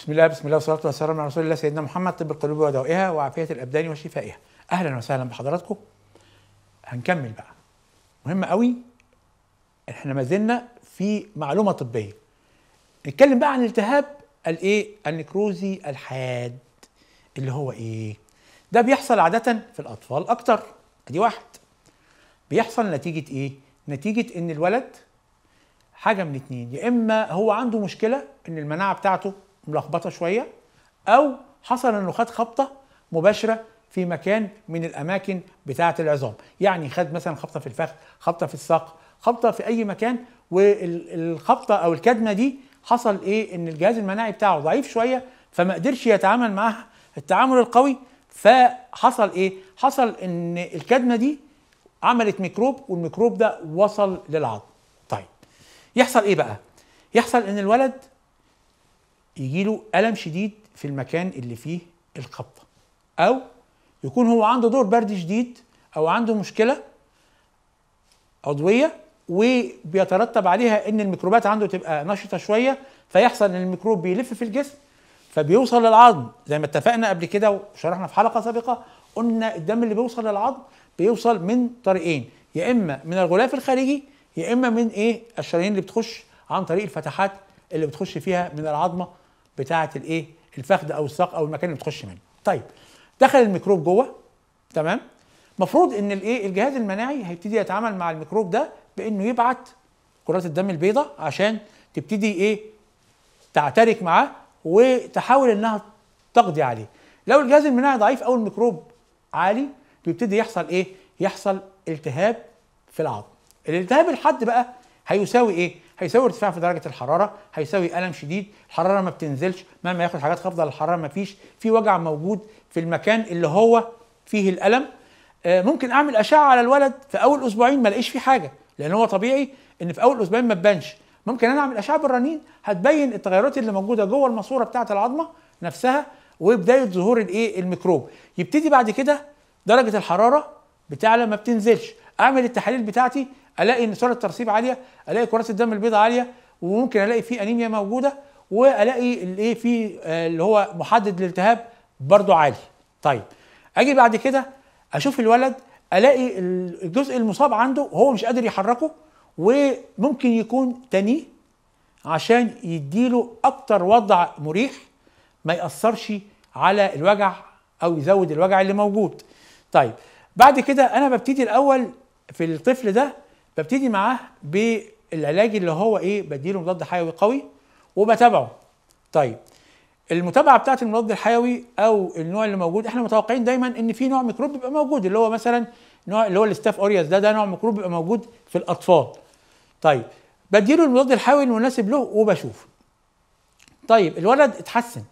بسم الله بسم الله والصلاة والسلام على رسول الله سيدنا محمد طب القلوب ودوائها وعافية الأبدان وشفائها أهلا وسهلا بحضراتكم هنكمل بقى مهم قوي احنا ما زلنا في معلومة طبية نتكلم بقى عن التهاب الايه النكروزي الحاد اللي هو ايه ده بيحصل عادة في الأطفال أكتر أدي واحد بيحصل نتيجة ايه نتيجة إن الولد حاجة من اتنين يا إما هو عنده مشكلة إن المناعة بتاعته ملخبطه شويه او حصل انه خد خبطه مباشره في مكان من الاماكن بتاعه العظام يعني خد مثلا خبطه في الفخذ خبطه في الساق خبطه في اي مكان والخبطه او الكدمه دي حصل ايه ان الجهاز المناعي بتاعه ضعيف شويه فما قدرش يتعامل معاها التعامل القوي فحصل ايه حصل ان الكدمه دي عملت ميكروب والميكروب ده وصل للعظم طيب يحصل ايه بقى يحصل ان الولد يجي له الم شديد في المكان اللي فيه الخبطه او يكون هو عنده دور برد شديد او عنده مشكله عضويه وبيترتب عليها ان الميكروبات عنده تبقى نشطه شويه فيحصل ان الميكروب بيلف في الجسم فبيوصل للعظم زي ما اتفقنا قبل كده وشرحنا في حلقه سابقه قلنا الدم اللي بيوصل للعظم بيوصل من طريقين يا اما من الغلاف الخارجي يا اما من ايه الشرايين اللي بتخش عن طريق الفتحات اللي بتخش فيها من العظمه بتاعه الايه الفخذ او الساق او المكان اللي بتخش منه طيب دخل الميكروب جوه تمام المفروض ان الايه الجهاز المناعي هيبتدي يتعامل مع الميكروب ده بانه يبعت كرات الدم البيضاء عشان تبتدي ايه تعترك معاه وتحاول انها تقضي عليه لو الجهاز المناعي ضعيف او الميكروب عالي بيبتدي يحصل ايه يحصل التهاب في العظم الالتهاب الحاد بقى هيساوي ايه هيساوي ارتفاع في درجه الحراره هيساوي الم شديد الحراره ما بتنزلش مهما ياخد حاجات خافضه للحراره ما فيش في وجع موجود في المكان اللي هو فيه الالم آه، ممكن اعمل اشعه على الولد في اول اسبوعين ما الاقيش فيه حاجه لان هو طبيعي ان في اول اسبوعين ما تبانش ممكن انا اعمل اشعه بالرنين هتبين التغيرات اللي موجوده جوه الماسوره بتاعه العظمه نفسها وبدايه ظهور الايه الميكروب يبتدي بعد كده درجه الحراره بتعلى ما بتنزلش اعمل التحاليل بتاعتي الاقي ان سرعه الترسيب عاليه الاقي كرات الدم البيضاء عاليه وممكن الاقي في انيميا موجوده والاقي الايه في آه، اللي هو محدد للالتهاب برضه عالي طيب اجي بعد كده اشوف الولد الاقي الجزء المصاب عنده هو مش قادر يحركه وممكن يكون تاني عشان يديله اكتر وضع مريح ما ياثرش على الوجع او يزود الوجع اللي موجود طيب بعد كده انا ببتدي الاول في الطفل ده ببتدي معاه بالعلاج اللي هو ايه بديله مضاد حيوي قوي وبتابعه طيب المتابعه بتاعه المضاد الحيوي او النوع اللي موجود احنا متوقعين دايما ان في نوع ميكروب بيبقى موجود اللي هو مثلا نوع اللي هو الاستاف اورياس ده ده نوع ميكروب بيبقى موجود في الاطفال طيب بديله المضاد الحيوي المناسب له وبشوف طيب الولد اتحسن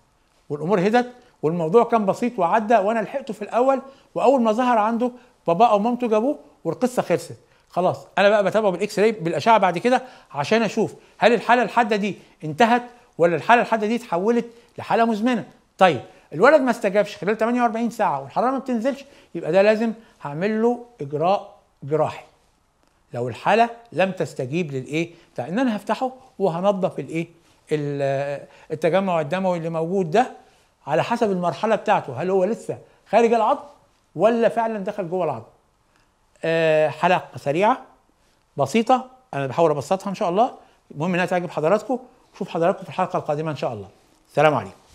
والامور هدت والموضوع كان بسيط وعدى وانا لحقته في الاول واول ما ظهر عنده باباه او مامته جابوه والقصه خلصت خلاص انا بقى بتابعه بالاكس راي بالاشعه بعد كده عشان اشوف هل الحاله الحاده دي انتهت ولا الحاله الحاده دي اتحولت لحاله مزمنه طيب الولد ما استجابش خلال 48 ساعه والحراره ما بتنزلش يبقى ده لازم هعمل له اجراء جراحي لو الحاله لم تستجيب للايه فان ان انا هفتحه وهنظف الايه التجمع الدموي اللي موجود ده على حسب المرحله بتاعته هل هو لسه خارج العظم ولا فعلا دخل جوه العظم أه حلقه سريعه بسيطه انا بحاول ابسطها ان شاء الله المهم انها تعجب حضراتكم اشوف حضراتكم في الحلقه القادمه ان شاء الله سلام عليكم